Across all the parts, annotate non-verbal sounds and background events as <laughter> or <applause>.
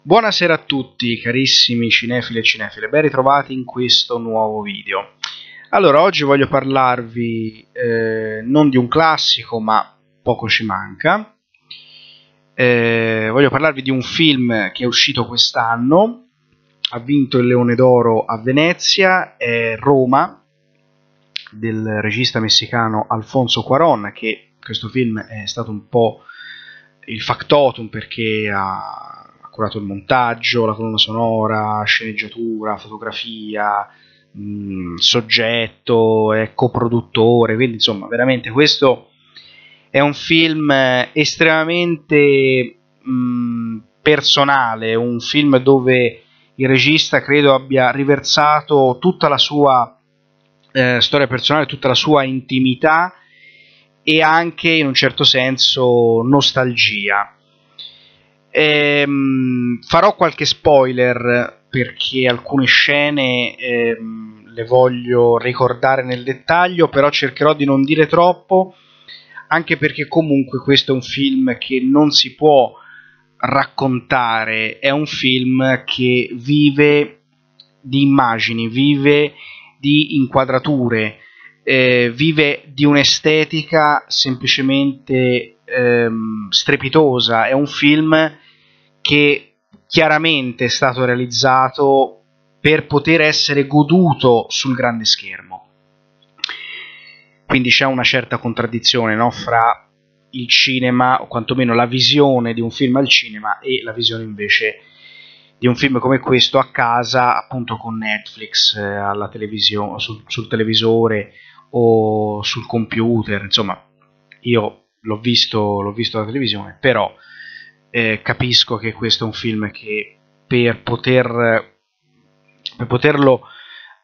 Buonasera a tutti carissimi cinefili e cinefile, ben ritrovati in questo nuovo video. Allora, oggi voglio parlarvi eh, non di un classico, ma poco ci manca. Eh, voglio parlarvi di un film che è uscito quest'anno, ha vinto il Leone d'Oro a Venezia, è Roma, del regista messicano Alfonso Cuaron, che questo film è stato un po' il factotum perché ha curato il montaggio, la colonna sonora, sceneggiatura, fotografia, mh, mm, soggetto, è coproduttore, quindi insomma veramente questo è un film eh, estremamente mh, mm, personale, un film dove il regista credo abbia riversato tutta la sua eh, storia personale, tutta la sua intimità e anche in un certo senso nostalgia. Ehm, farò qualche spoiler perché alcune scene ehm, le voglio ricordare nel dettaglio, però cercherò di non dire troppo, anche perché comunque questo è un film che non si può raccontare, è un film che vive di immagini, vive di inquadrature, eh, vive di un'estetica semplicemente ehm, strepitosa, è un film che chiaramente è stato realizzato per poter essere goduto sul grande schermo. Quindi c'è una certa contraddizione no? fra il cinema, o quantomeno la visione di un film al cinema e la visione invece di un film come questo a casa, appunto con Netflix, eh, televisio- sul, sul televisore o sul computer. Insomma, io l'ho visto, l'ho visto alla televisione, però eh, capisco che questo è un film che per, poter, per poterlo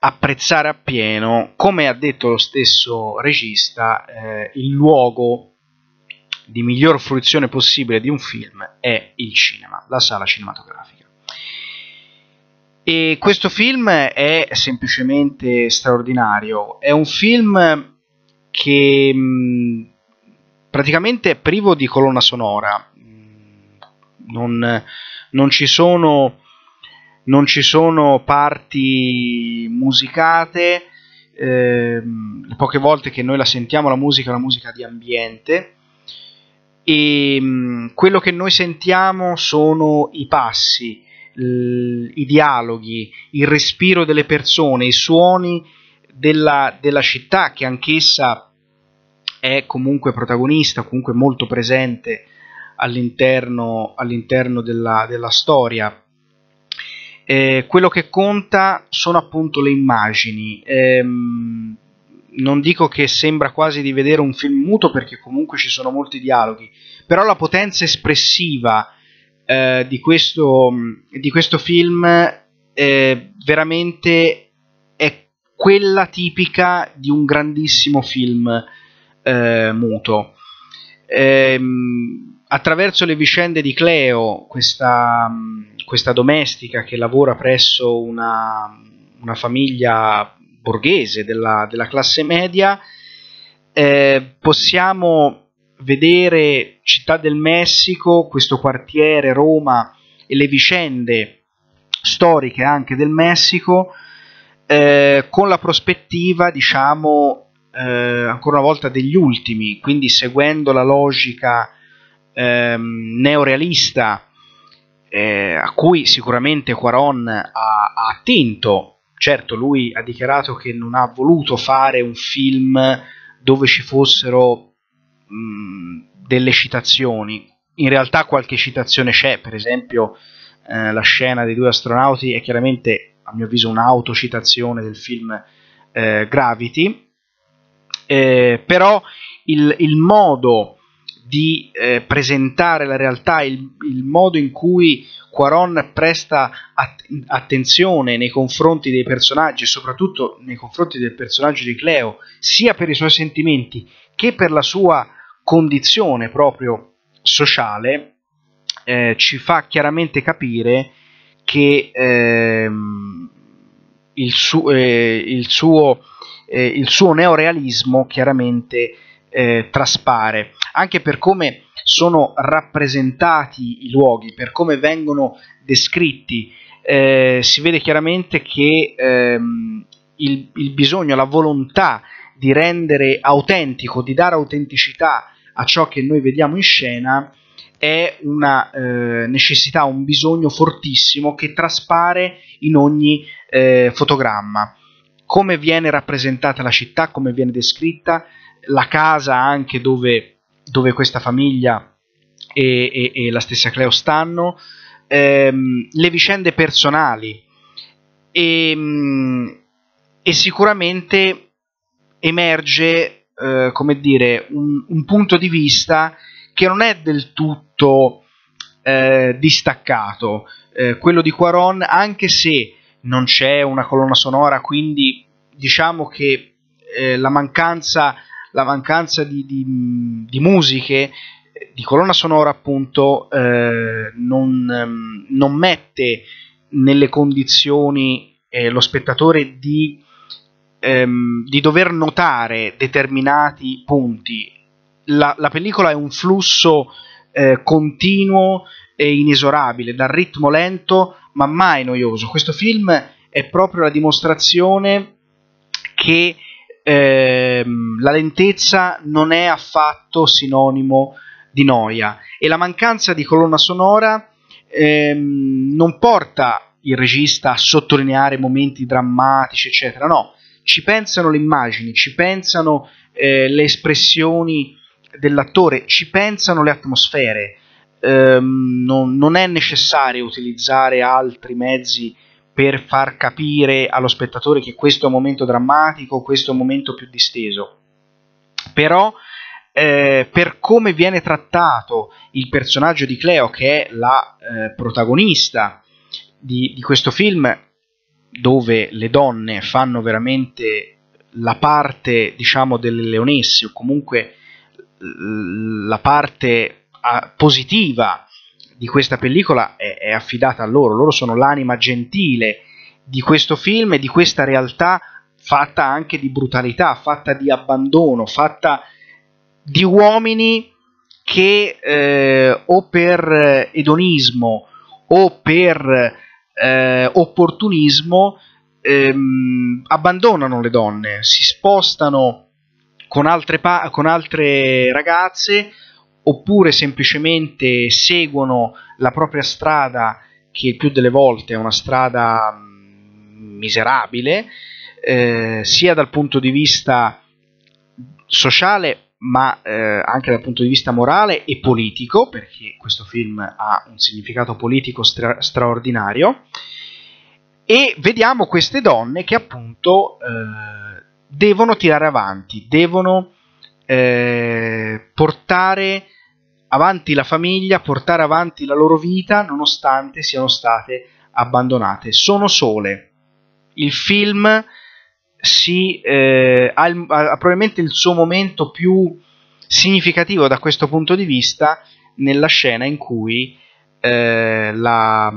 apprezzare appieno, come ha detto lo stesso regista, eh, il luogo di miglior fruizione possibile di un film è il cinema, la sala cinematografica. E questo film è semplicemente straordinario, è un film che mh, mm, praticamente privo di colonna sonora. Non, non, ci sono, non ci sono parti musicate. Eh, le poche volte che noi la sentiamo, la musica è una musica di ambiente. E ehm, quello che noi sentiamo sono i passi, i dialoghi, il respiro delle persone, i suoni della, della città che anch'essa è comunque protagonista, comunque molto presente all'interno, all'interno della, della, storia. Eh, quello che conta sono appunto le immagini. Eh, non dico che sembra quasi di vedere un film muto perché comunque ci sono molti dialoghi, però la potenza espressiva eh, di, questo, di, questo, film eh, veramente è quella tipica di un grandissimo film eh, muto. Ehm, attraverso le vicende di Cleo, questa, mm, questa domestica che lavora presso una, una famiglia borghese della, della classe media, eh, possiamo vedere Città del Messico, questo quartiere, Roma e le vicende storiche anche del Messico eh, con la prospettiva, diciamo, eh, ancora una volta degli ultimi, quindi seguendo la logica ehm, neorealista eh, a cui sicuramente Quaron ha, ha, attinto. Certo, lui ha dichiarato che non ha voluto fare un film dove ci fossero mh, mm, delle citazioni. In realtà qualche citazione c'è, per esempio eh, la scena dei due astronauti è chiaramente, a mio avviso, un'autocitazione del film eh, Gravity, eh, però il, il, modo di eh, presentare la realtà, il, il, modo in cui Quaron presta att- attenzione nei confronti dei personaggi, soprattutto nei confronti del personaggio di Cleo, sia per i suoi sentimenti che per la sua condizione proprio sociale, eh, ci fa chiaramente capire che ehm, il, su- eh, il suo eh, il suo neorealismo chiaramente eh, traspare, anche per come sono rappresentati i luoghi, per come vengono descritti, eh, si vede chiaramente che ehm, il, il bisogno, la volontà di rendere autentico, di dare autenticità a ciò che noi vediamo in scena, è una eh, necessità, un bisogno fortissimo che traspare in ogni eh, fotogramma come viene rappresentata la città, come viene descritta, la casa anche dove, dove questa famiglia e, e, e, la stessa Cleo stanno, ehm, le vicende personali e, ehm, e sicuramente emerge, eh, come dire, un, un, punto di vista che non è del tutto eh, distaccato, eh, quello di Quaron, anche se non c'è una colonna sonora, quindi diciamo che eh, la mancanza, la mancanza di, di, di, musiche, eh, di colonna sonora appunto, eh, non, ehm, non, mette nelle condizioni eh, lo spettatore di, ehm, di dover notare determinati punti. La, la pellicola è un flusso eh, continuo e inesorabile, dal ritmo lento ma mai noioso. Questo film è proprio la dimostrazione che ehm, la lentezza non è affatto sinonimo di noia e la mancanza di colonna sonora ehm, non porta il regista a sottolineare momenti drammatici, eccetera, no, ci pensano le immagini, ci pensano eh, le espressioni dell'attore, ci pensano le atmosfere. Ehm, non, non, è necessario utilizzare altri mezzi per far capire allo spettatore che questo è un momento drammatico, questo è un momento più disteso. Però eh, per come viene trattato il personaggio di Cleo, che è la eh, protagonista di, di questo film, dove le donne fanno veramente la parte, diciamo, delle leonesse o comunque la parte ah, positiva di questa pellicola è, è affidata a loro, loro sono l'anima gentile di questo film e di questa realtà fatta anche di brutalità, fatta di abbandono, fatta di uomini che eh, o per eh, edonismo o per eh, opportunismo ehm, abbandonano le donne, si spostano con altre, pa- con altre ragazze oppure semplicemente seguono la propria strada che il più delle volte è una strada mm, miserabile, eh, sia dal punto di vista sociale ma eh, anche dal punto di vista morale e politico, perché questo film ha un significato politico stra- straordinario, e vediamo queste donne che appunto eh, devono tirare avanti, devono eh, portare avanti la famiglia, portare avanti la loro vita nonostante siano state abbandonate. Sono sole. Il film si, eh, ha, il, ha probabilmente il suo momento più significativo da questo punto di vista nella scena in cui eh, la,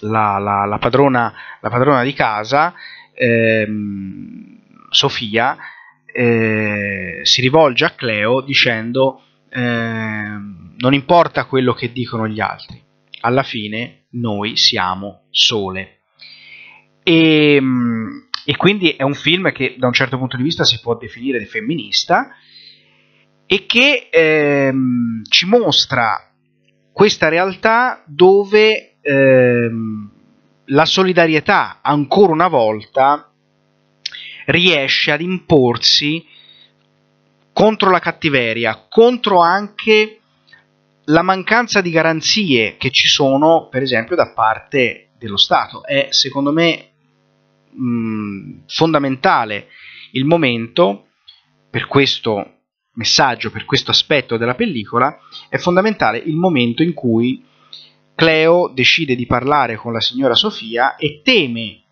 la, la, la, padrona, la padrona di casa, eh, Sofia, eh, si rivolge a Cleo dicendo Ehm, non importa quello che dicono gli altri, alla fine noi siamo sole. E, ehm, e, quindi è un film che da un certo punto di vista si può definire femminista e che ehm, ci mostra questa realtà dove ehm, la solidarietà ancora una volta riesce ad imporsi contro la cattiveria, contro anche la mancanza di garanzie che ci sono, per esempio, da parte dello Stato. È secondo me mh, mm, fondamentale il momento per questo messaggio, per questo aspetto della pellicola, è fondamentale il momento in cui Cleo decide di parlare con la signora Sofia e teme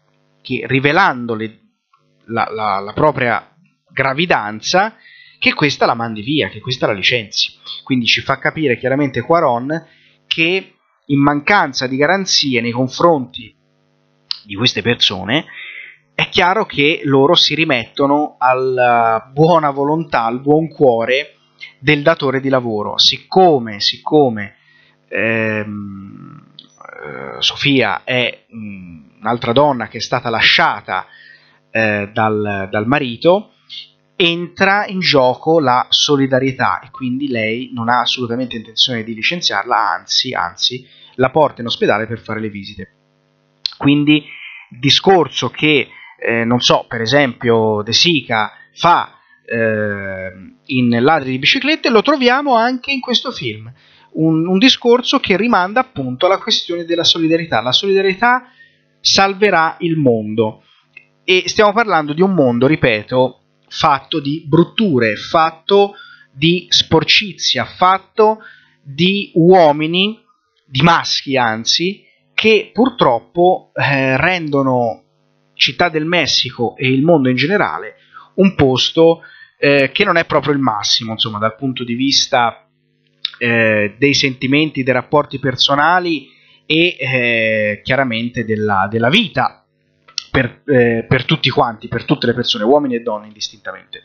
che rivelandole la, la, la propria gravidanza che questa la mandi via, che questa la licenzi. Quindi ci fa capire chiaramente Quaron che in mancanza di garanzie nei confronti di queste persone, è chiaro che loro si rimettono alla eh, buona volontà, al buon cuore del datore di lavoro. Siccome, siccome ehm, eh, Sofia è mm, un'altra donna che è stata lasciata eh, dal, dal marito, entra in gioco la solidarietà e quindi lei non ha assolutamente intenzione di licenziarla, anzi, anzi la porta in ospedale per fare le visite. Quindi discorso che, eh, non so, per esempio De Sica fa eh, in Ladri di biciclette, lo troviamo anche in questo film. Un, un discorso che rimanda appunto alla questione della solidarietà. La solidarietà salverà il mondo. E stiamo parlando di un mondo, ripeto, fatto di brutture, fatto di sporcizia, fatto di uomini, di maschi anzi, che purtroppo eh, rendono Città del Messico e il mondo in generale un posto eh, che non è proprio il massimo, insomma, dal punto di vista eh, dei sentimenti, dei rapporti personali e eh, chiaramente della, della vita per, eh, per tutti quanti, per tutte le persone, uomini e donne indistintamente.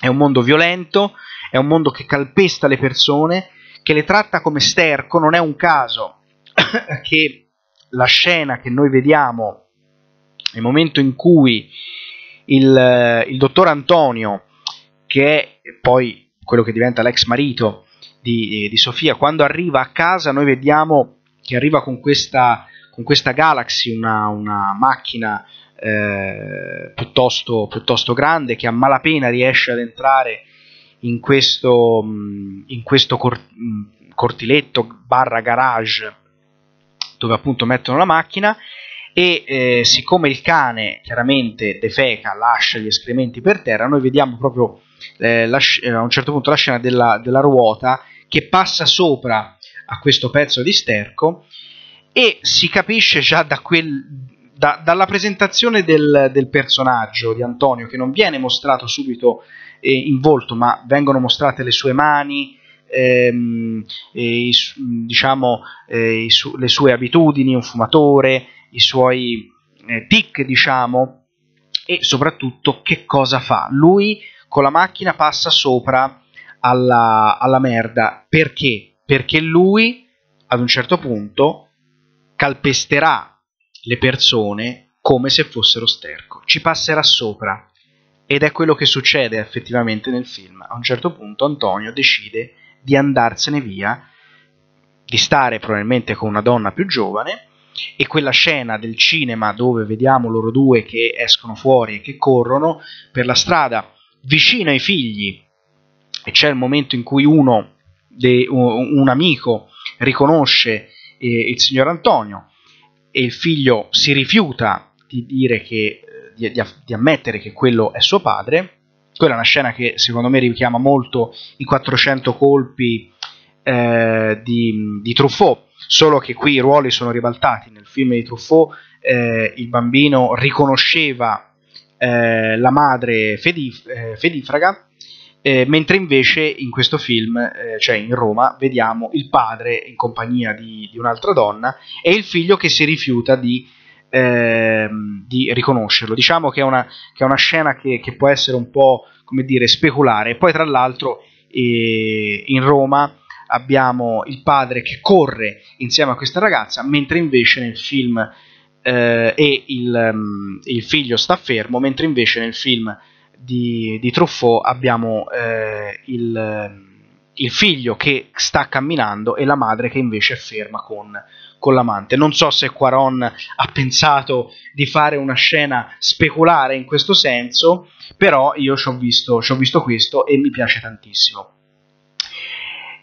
È un mondo violento, è un mondo che calpesta le persone, che le tratta come sterco, non è un caso <coughs> che la scena che noi vediamo nel momento in cui il, il, dottor Antonio, che è poi quello che diventa l'ex marito di, di, Sofia, quando arriva a casa noi vediamo che arriva con questa con questa Galaxy una, una macchina eh, piuttosto, piuttosto, grande che a malapena riesce ad entrare in questo, mm, in questo cor, mm, cortiletto barra garage dove appunto mettono la macchina e eh, siccome il cane chiaramente defeca, lascia gli escrementi per terra, noi vediamo proprio eh, la, eh, a un certo punto la scena della, della ruota che passa sopra a questo pezzo di sterco e si capisce già da quel, da, dalla presentazione del, del, personaggio di Antonio, che non viene mostrato subito eh, in volto, ma vengono mostrate le sue mani, ehm, e, diciamo, eh, su, le sue abitudini, un fumatore, i suoi eh, tic, diciamo, e soprattutto che cosa fa. Lui con la macchina passa sopra alla, alla merda perché? Perché lui ad un certo punto calpesterà le persone come se fossero sterco, ci passerà sopra. Ed è quello che succede effettivamente nel film. A un certo punto Antonio decide di andarsene via, di stare probabilmente con una donna più giovane, e quella scena del cinema dove vediamo loro due che escono fuori e che corrono per la strada vicino ai figli, e c'è il momento in cui uno, de, un amico, riconosce eh, il signor Antonio e il figlio si rifiuta di dire che eh, di, di, di, ammettere che quello è suo padre. Quella è una scena che secondo me richiama molto i 400 colpi eh, di, di, Truffaut, solo che qui i ruoli sono ribaltati. Nel film di Truffaut eh, il bambino riconosceva eh, la madre fedif- eh, fedifraga eh, mentre invece in questo film, eh, cioè in Roma, vediamo il padre in compagnia di, di un'altra donna e il figlio che si rifiuta di, ehm, di riconoscerlo. Diciamo che è una, che è una scena che, che, può essere un po' come dire speculare. Poi, tra l'altro, eh, in Roma abbiamo il padre che corre insieme a questa ragazza, mentre invece nel film eh, e il, um, il, figlio sta fermo, mentre invece nel film di, di Truffaut abbiamo eh, il, il, figlio che sta camminando e la madre che invece è ferma con, con l'amante. Non so se Quaron ha pensato di fare una scena speculare in questo senso, però io ci ho visto, visto questo e mi piace tantissimo.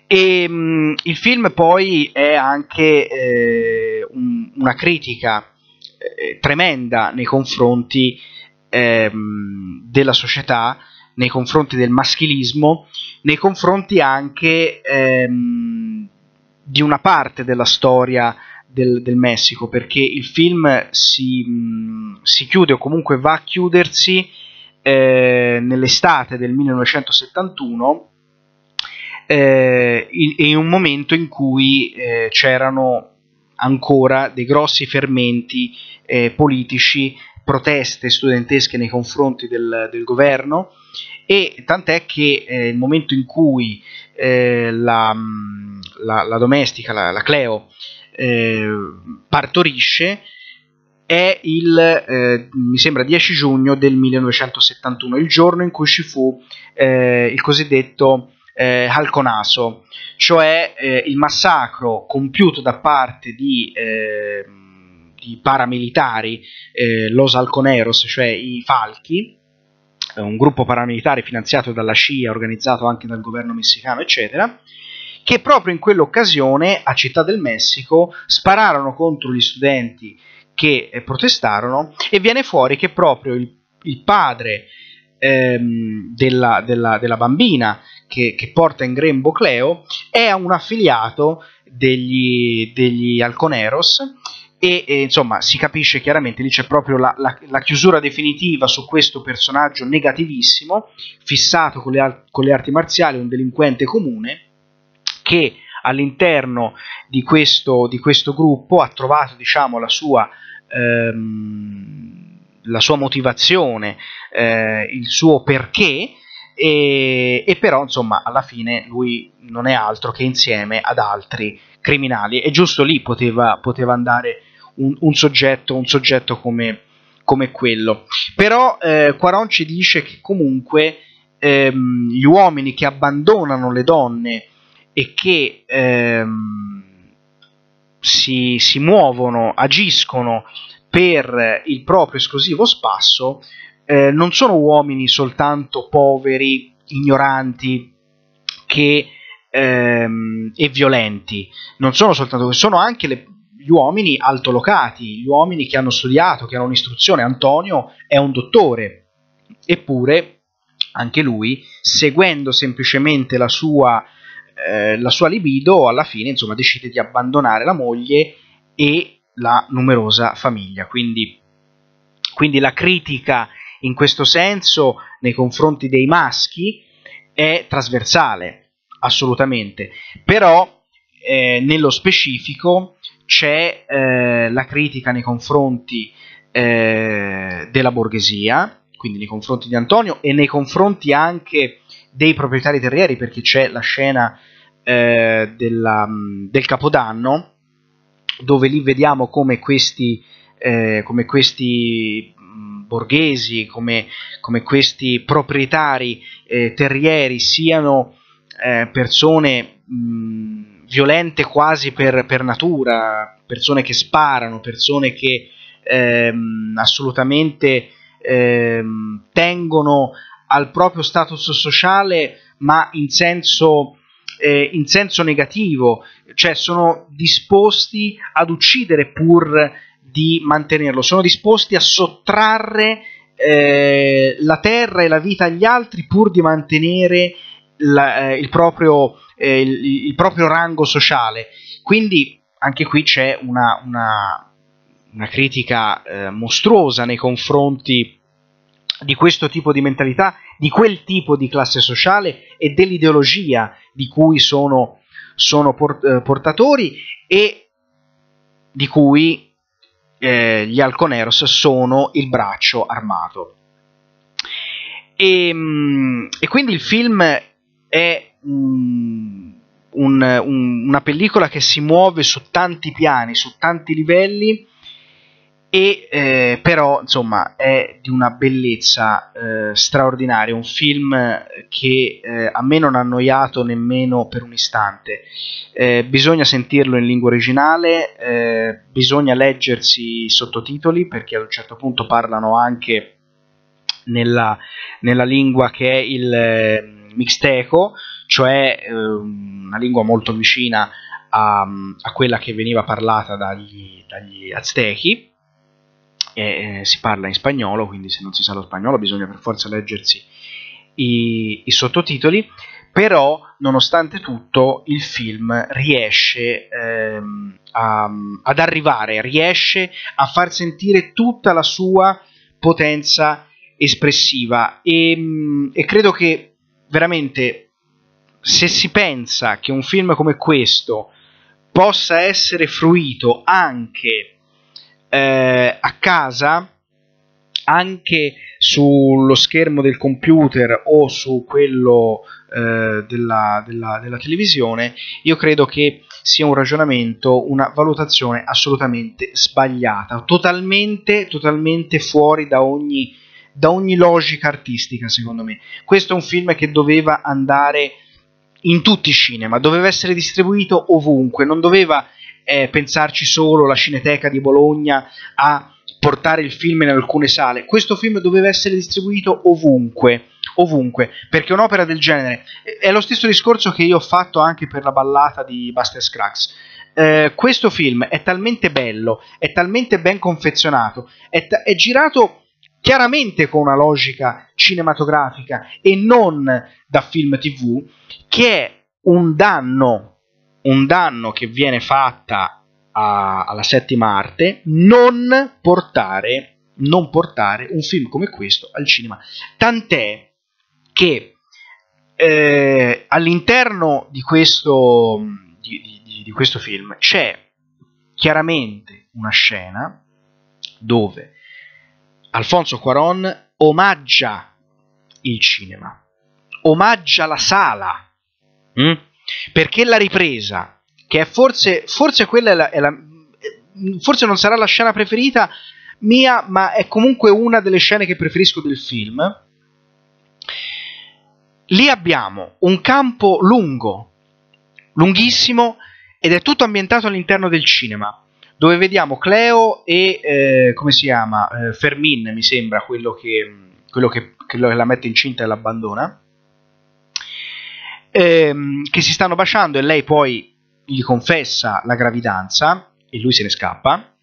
E, ehm, mh, il film poi è anche eh, un, una critica eh, tremenda nei confronti ehm, della società, nei confronti del maschilismo, nei confronti anche ehm, di una parte della storia del, del Messico, perché il film si, si, chiude o comunque va a chiudersi eh, nell'estate del 1971 eh, in, in, un momento in cui eh, c'erano ancora dei grossi fermenti eh, politici proteste studentesche nei confronti del, del governo e tant'è che eh, il momento in cui eh, la, mm, la, la, domestica, la, la Cleo, eh, partorisce è il, eh, mi sembra, 10 giugno del 1971, il giorno in cui ci fu eh, il cosiddetto eh, Halconaso, cioè eh, il massacro compiuto da parte di di paramilitari, eh, Los Alconeros, cioè i falchi, eh, un gruppo paramilitare finanziato dalla CIA, organizzato anche dal governo messicano, eccetera, che proprio in quell'occasione a Città del Messico spararono contro gli studenti che eh, protestarono e viene fuori che proprio il, il padre ehm, della, della, della, bambina che, che, porta in grembo Cleo è un affiliato degli, degli Alconeros e, e, eh, insomma si capisce chiaramente lì c'è proprio la, la, la, chiusura definitiva su questo personaggio negativissimo fissato con le, con le arti marziali un delinquente comune che all'interno di questo, di questo gruppo ha trovato diciamo la sua ehm, la sua motivazione eh, il suo perché e, e, però insomma alla fine lui non è altro che insieme ad altri criminali e giusto lì poteva, poteva andare un, un, soggetto, un soggetto come, come, quello. Però eh, Quaron ci dice che comunque ehm, gli uomini che abbandonano le donne e che ehm, si, si muovono, agiscono per il proprio esclusivo spasso, eh, non sono uomini soltanto poveri, ignoranti che, ehm, e violenti, non sono soltanto sono anche le, gli uomini altolocati, gli uomini che hanno studiato, che hanno un'istruzione. Antonio è un dottore, eppure anche lui, seguendo semplicemente la sua, eh, la sua libido, alla fine insomma, decide di abbandonare la moglie e la numerosa famiglia. Quindi, quindi la critica in questo senso nei confronti dei maschi è trasversale, assolutamente, però eh, nello specifico c'è eh, la critica nei confronti eh, della borghesia, quindi nei confronti di Antonio e nei confronti anche dei proprietari terrieri, perché c'è la scena eh, della, del Capodanno, dove lì vediamo come questi, eh, come questi borghesi, come, come, questi proprietari eh, terrieri siano eh, persone... Mh, violente quasi per, per, natura, persone che sparano, persone che ehm, assolutamente ehm, tengono al proprio status sociale ma in senso, eh, in senso negativo, cioè sono disposti ad uccidere pur di mantenerlo, sono disposti a sottrarre eh, la terra e la vita agli altri pur di mantenere la, eh, il, proprio, eh, il, il, proprio, rango sociale. Quindi anche qui c'è una, una, una critica eh, mostruosa nei confronti di questo tipo di mentalità, di quel tipo di classe sociale e dell'ideologia di cui sono, sono eh, portatori e di cui eh, gli Alconeros sono il braccio armato. E, ehm, e, quindi il film è mm, un, un, una pellicola che si muove su tanti piani, su tanti livelli e eh, però insomma è di una bellezza eh, straordinaria, un film che eh, a me non ha annoiato nemmeno per un istante. Eh, bisogna sentirlo in lingua originale, eh, bisogna leggersi i sottotitoli perché ad un certo punto parlano anche nella, nella lingua che è il eh, mixteco, cioè eh, una lingua molto vicina a, a, quella che veniva parlata dagli, dagli aztechi. E, eh, si parla in spagnolo, quindi se non si sa lo spagnolo bisogna per forza leggersi i, i sottotitoli. Però, nonostante tutto, il film riesce ehm, a, ad arrivare, riesce a far sentire tutta la sua potenza espressiva e, mm, e credo che veramente se si pensa che un film come questo possa essere fruito anche eh, a casa, anche sullo schermo del computer o su quello eh, della, della, della, televisione, io credo che sia un ragionamento, una valutazione assolutamente sbagliata, totalmente, totalmente fuori da ogni da ogni logica artistica, secondo me. Questo è un film che doveva andare in tutti i cinema, doveva essere distribuito ovunque, non doveva eh, pensarci solo la Cineteca di Bologna a portare il film in alcune sale. Questo film doveva essere distribuito ovunque, ovunque, perché un'opera del genere eh, è lo stesso discorso che io ho fatto anche per la ballata di Buster Scruggs. Eh, questo film è talmente bello, è talmente ben confezionato, è, t- è girato chiaramente con una logica cinematografica e non da film tv, che è un danno, un danno che viene fatta a, alla settima arte, non portare, non portare un film come questo al cinema. Tant'è che eh, all'interno di questo, di, di, di questo film c'è chiaramente una scena dove Alfonso Cuaron omaggia il cinema, omaggia la sala, mh? Mm? perché la ripresa, che è forse, forse quella è la, è la, forse non sarà la scena preferita mia, ma è comunque una delle scene che preferisco del film. Lì abbiamo un campo lungo, lunghissimo, ed è tutto ambientato all'interno del cinema dove vediamo Cleo e eh, come si chiama? Eh, Fermin, mi sembra, quello che, quello che, quello che la mette incinta e l'abbandona. Ehm, che si stanno baciando e lei poi gli confessa la gravidanza e lui se ne scappa.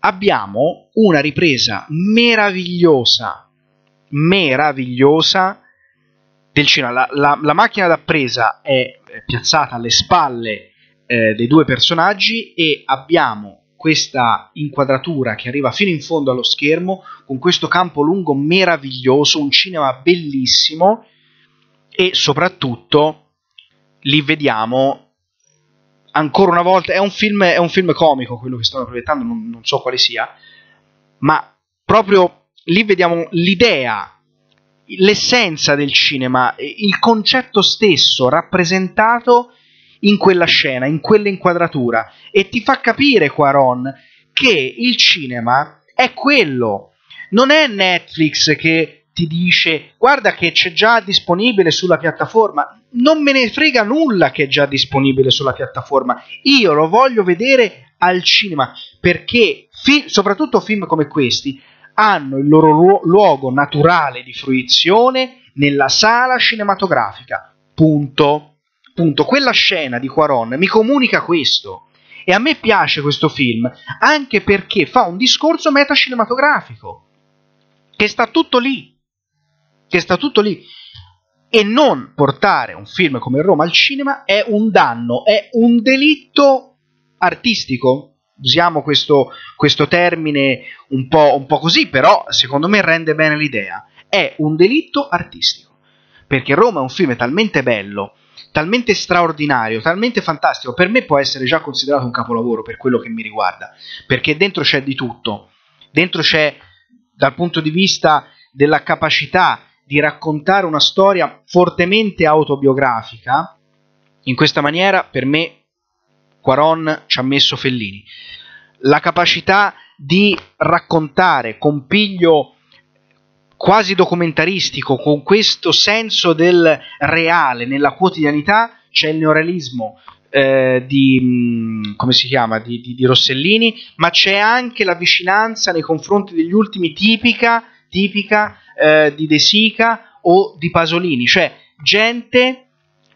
Abbiamo una ripresa meravigliosa, meravigliosa del cinema. La, la, la macchina da presa è piazzata alle spalle eh, dei due personaggi e abbiamo questa inquadratura che arriva fino in fondo allo schermo con questo campo lungo meraviglioso, un cinema bellissimo e soprattutto li vediamo ancora una volta, è un film, è un film comico quello che stanno proiettando, non, non so quale sia, ma proprio lì vediamo l'idea l'essenza del cinema, il concetto stesso rappresentato in quella scena, in quell'inquadratura. E ti fa capire, Quaron, che il cinema è quello. Non è Netflix che ti dice guarda che c'è già disponibile sulla piattaforma. Non me ne frega nulla che è già disponibile sulla piattaforma. Io lo voglio vedere al cinema perché fi- soprattutto film come questi hanno il loro lu- luogo naturale di fruizione nella sala cinematografica. Punto appunto quella scena di Quaron mi comunica questo. E a me piace questo film anche perché fa un discorso metacinematografico, che sta tutto lì, che sta tutto lì. E non portare un film come Roma al cinema è un danno, è un delitto artistico. Usiamo questo, questo termine un po', un po' così, però secondo me rende bene l'idea. È un delitto artistico, perché Roma è un film talmente bello, talmente straordinario, talmente fantastico, per me può essere già considerato un capolavoro per quello che mi riguarda, perché dentro c'è di tutto, dentro c'è dal punto di vista della capacità di raccontare una storia fortemente autobiografica, in questa maniera per me Quaron ci ha messo Fellini, la capacità di raccontare con piglio quasi documentaristico, con questo senso del reale nella quotidianità, c'è il neorealismo eh, di, mm, come si chiama, di, di, di, Rossellini, ma c'è anche la vicinanza nei confronti degli ultimi tipica, tipica eh, di De Sica o di Pasolini, cioè gente,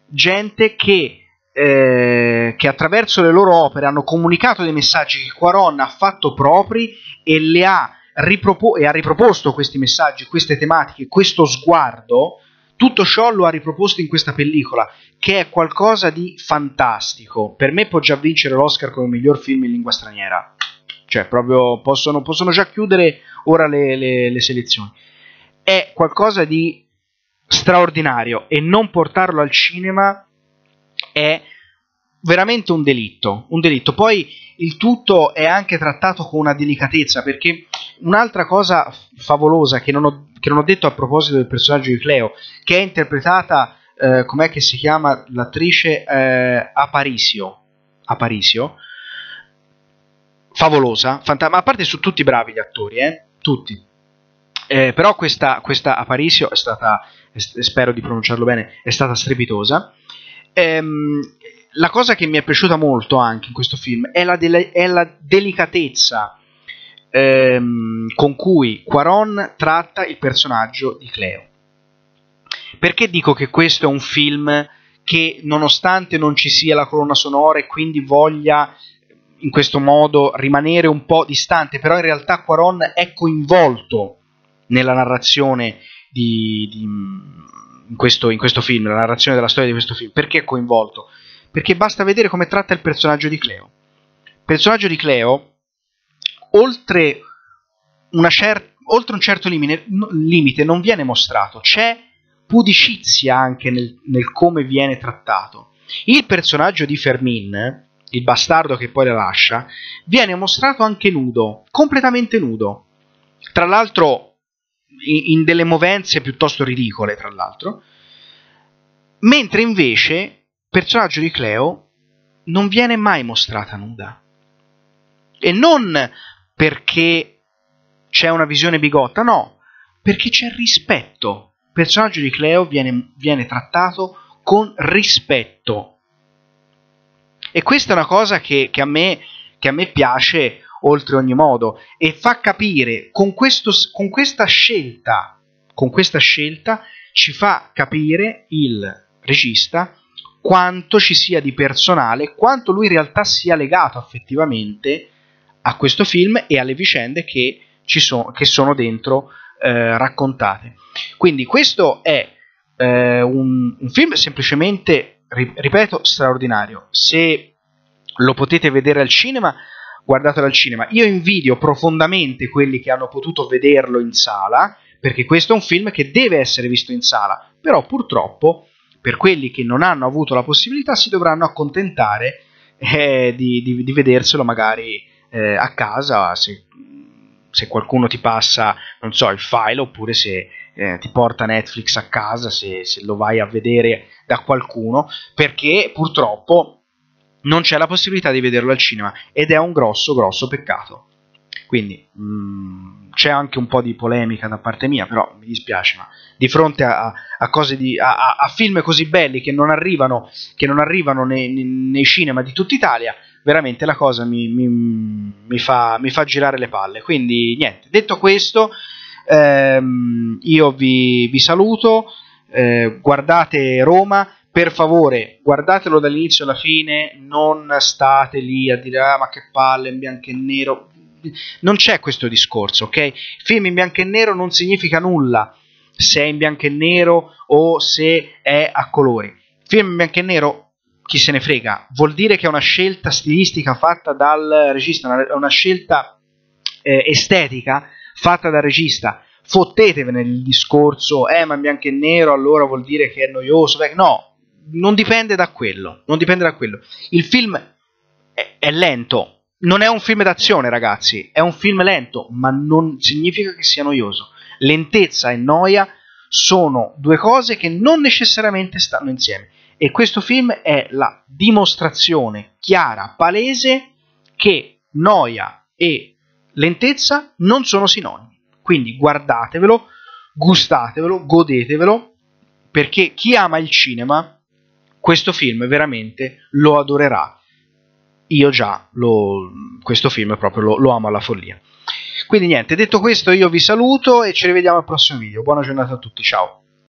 gente che, eh, che attraverso le loro opere hanno comunicato dei messaggi che Quaron ha fatto propri e le ha ripropo- e ha riproposto questi messaggi, queste tematiche, questo sguardo, tutto ciò lo ha riproposto in questa pellicola, che è qualcosa di fantastico. Per me può già vincere l'Oscar come miglior film in lingua straniera. Cioè, proprio possono, possono già chiudere ora le, le, le selezioni. È qualcosa di straordinario e non portarlo al cinema è veramente un delitto, un delitto. Poi il tutto è anche trattato con una delicatezza perché un'altra cosa favolosa che non, ho, che non, ho, detto a proposito del personaggio di Cleo, che è interpretata, eh, com'è che si chiama l'attrice eh, Aparicio, Aparicio, favolosa, fanta- ma a parte su tutti bravi gli attori, eh? tutti. Eh, però questa, questa Aparicio è stata, spero di pronunciarlo bene, è stata strepitosa. Ehm, la cosa che mi è piaciuta molto anche in questo film è la, de- è la delicatezza ehm, con cui Quaron tratta il personaggio di Cleo. Perché dico che questo è un film che nonostante non ci sia la colonna sonora e quindi voglia in questo modo rimanere un po' distante, però in realtà Quaron è coinvolto nella narrazione di, di in, questo, in, questo, film, la narrazione della storia di questo film. Perché è coinvolto? Perché basta vedere come tratta il personaggio di Cleo. Il personaggio di Cleo oltre, cer- oltre un certo limite, no, limite, non viene mostrato, c'è pudicizia anche nel, nel come viene trattato. Il personaggio di Fermin, il bastardo che poi la lascia, viene mostrato anche nudo, completamente nudo. Tra l'altro, in delle movenze piuttosto ridicole, tra l'altro. Mentre invece, il personaggio di Cleo non viene mai mostrata nuda. E non perché c'è una visione bigotta, no, perché c'è rispetto. Il personaggio di Cleo viene, viene trattato con rispetto. E questa è una cosa che, che, a me, che, a me, piace oltre ogni modo e fa capire con, questo, con questa scelta, con questa scelta ci fa capire il regista quanto ci sia di personale, quanto lui in realtà sia legato affettivamente a questo film e alle vicende che, ci so, che sono dentro eh, raccontate. Quindi questo è eh, un, un, film semplicemente, ripeto, straordinario. Se lo potete vedere al cinema, guardatelo al cinema. Io invidio profondamente quelli che hanno potuto vederlo in sala, perché questo è un film che deve essere visto in sala, però purtroppo per quelli che non hanno avuto la possibilità si dovranno accontentare eh, di, di, di, vederselo magari eh, a casa se, se, qualcuno ti passa, non so, il file oppure se eh, ti porta Netflix a casa, se, se lo vai a vedere da qualcuno, perché purtroppo non c'è la possibilità di vederlo al cinema ed è un grosso, grosso peccato. Quindi mh, mm, c'è anche un po' di polemica da parte mia, però mi dispiace, ma di fronte a, a, di, a, a film così belli che non arrivano, che non arrivano nei, nei, cinema di tutta Italia, veramente la cosa mi, mi, mi, fa, mi fa girare le palle. Quindi niente, detto questo, ehm, io vi, vi saluto, eh, guardate Roma, per favore guardatelo dall'inizio alla fine, non state lì a dire ah ma che palle in bianco e nero, non c'è questo discorso, ok? Film in bianco e nero non significa nulla se è in bianco e nero o se è a colori. Film in bianco e nero chi se ne frega. Vuol dire che è una scelta stilistica fatta dal regista, una, una scelta eh, estetica fatta dal regista. Fottetevene il discorso, eh, ma in bianco e nero allora vuol dire che è noioso. Beh, no, non dipende da quello. Non dipende da quello. Il film è, è lento. Non è un film d'azione, ragazzi. È un film lento, ma non significa che sia noioso. Lentezza e noia sono due cose che non necessariamente stanno insieme. E questo film è la dimostrazione chiara, palese, che noia e lentezza non sono sinonimi. Quindi guardatevelo, gustatevelo, godetevelo, perché chi ama il cinema, questo film veramente lo adorerà. Io già lo, questo film proprio lo, lo amo alla follia. Quindi niente, detto questo io vi saluto e ci rivediamo al prossimo video. Buona giornata a tutti, ciao!